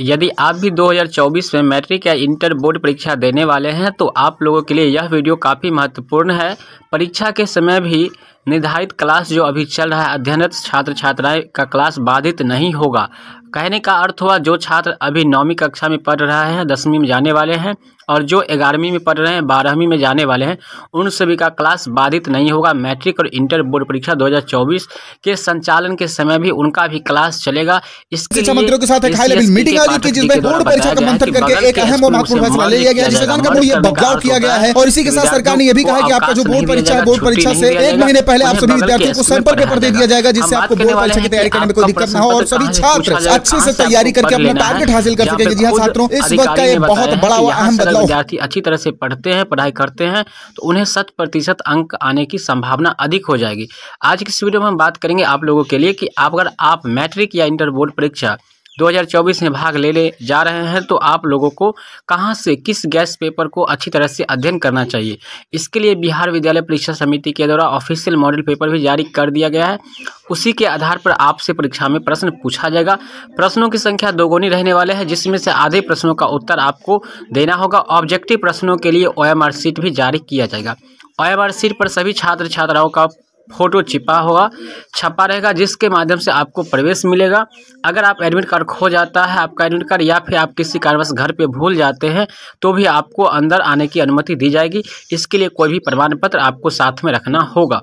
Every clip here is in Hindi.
यदि आप भी 2024 में मैट्रिक या इंटर बोर्ड परीक्षा देने वाले हैं तो आप लोगों के लिए यह वीडियो काफ़ी महत्वपूर्ण है परीक्षा के समय भी निर्धारित क्लास जो अभी चल रहा है अध्ययनरत छात्र छात्राएं का क्लास बाधित नहीं होगा कहने का अर्थ हुआ जो छात्र अभी नौवीं कक्षा में पढ़ रहे हैं दसवीं में जाने वाले हैं और जो ग्यारहवीं में पढ़ रहे हैं बारहवीं में जाने वाले हैं उन सभी का क्लास बाधित नहीं होगा मैट्रिक और इंटर बोर्ड परीक्षा 2024 के संचालन के समय भी उनका भी क्लास चलेगा इसके मंत्रियों के साथ एक हाई लेवल मीटिंग आयोजित की जिसमें बोर्ड परीक्षा का मंथन करके एक अहम और महत्वपूर्ण फैसला लिया गया जिसके बदलाव किया गया है और इसी के साथ सरकार ने यह भी कहा कि आपका जो बोर्ड परीक्षा है बोर्ड परीक्षा से एक महीने पहले आप सभी विद्यार्थियों को सैंपल पेपर दे दिया जाएगा जिससे आपको बोर्ड परीक्षा की तैयारी करने में कोई दिक्कत न हो और सभी छात्र अच्छे से तैयारी करके अपना टारगेट हासिल कर सकेंगे जी हाँ छात्रों इस वक्त का एक बहुत बड़ा अहम बदलाव विद्यार्थी अच्छी तरह से पढ़ते हैं पढ़ाई करते हैं तो उन्हें शत प्रतिशत अंक आने की संभावना अधिक हो जाएगी आज की इस वीडियो में हम बात करेंगे आप लोगों के लिए कि अगर आप मैट्रिक या इंटर बोर्ड परीक्षा 2024 में भाग लेने जा रहे हैं तो आप लोगों को कहाँ से किस गैस पेपर को अच्छी तरह से अध्ययन करना चाहिए इसके लिए बिहार विद्यालय परीक्षा समिति के द्वारा ऑफिशियल मॉडल पेपर भी जारी कर दिया गया है उसी के आधार पर आपसे परीक्षा में प्रश्न पूछा जाएगा प्रश्नों की संख्या दोगुनी रहने वाले हैं जिसमें से आधे प्रश्नों का उत्तर आपको देना होगा ऑब्जेक्टिव प्रश्नों के लिए ओ एम आर सीट भी जारी किया जाएगा ओ एम आर सीट पर सभी छात्र छात्राओं का फोटो छिपा होगा छपा रहेगा जिसके माध्यम से आपको प्रवेश मिलेगा अगर आप एडमिट कार्ड खो जाता है आपका एडमिट कार्ड या फिर आप किसी कारणवश घर पे भूल जाते हैं तो भी आपको अंदर आने की अनुमति दी जाएगी इसके लिए कोई भी प्रमाण पत्र आपको साथ में रखना होगा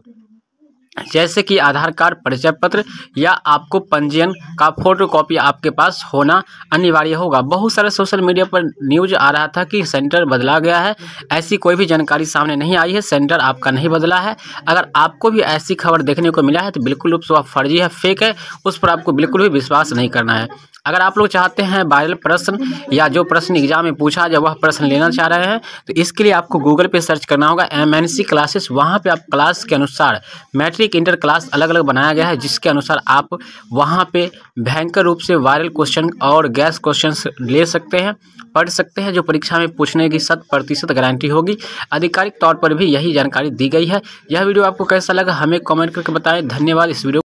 जैसे कि आधार कार्ड परिचय पत्र या आपको पंजीयन का फोटो कॉपी आपके पास होना अनिवार्य होगा बहुत सारे सोशल मीडिया पर न्यूज आ रहा था कि सेंटर बदला गया है ऐसी कोई भी जानकारी सामने नहीं आई है सेंटर आपका नहीं बदला है अगर आपको भी ऐसी खबर देखने को मिला है तो बिल्कुल फर्जी है फेक है उस पर आपको बिल्कुल भी विश्वास नहीं करना है अगर आप लोग चाहते हैं वायरल प्रश्न या जो प्रश्न एग्जाम में पूछा जाए वह प्रश्न लेना चाह रहे हैं तो इसके लिए आपको गूगल पे सर्च करना होगा एम एन सी क्लासेस वहाँ पर आप क्लास के अनुसार मैट्रिक इंटर क्लास अलग अलग बनाया गया है जिसके अनुसार आप वहाँ पे भयंकर रूप से वायरल क्वेश्चन और गैस क्वेश्चन ले सकते हैं पढ़ सकते हैं जो परीक्षा में पूछने की शत प्रतिशत गारंटी होगी आधिकारिक तौर पर भी यही जानकारी दी गई है यह वीडियो आपको कैसा लगा हमें कॉमेंट करके बताएँ धन्यवाद इस वीडियो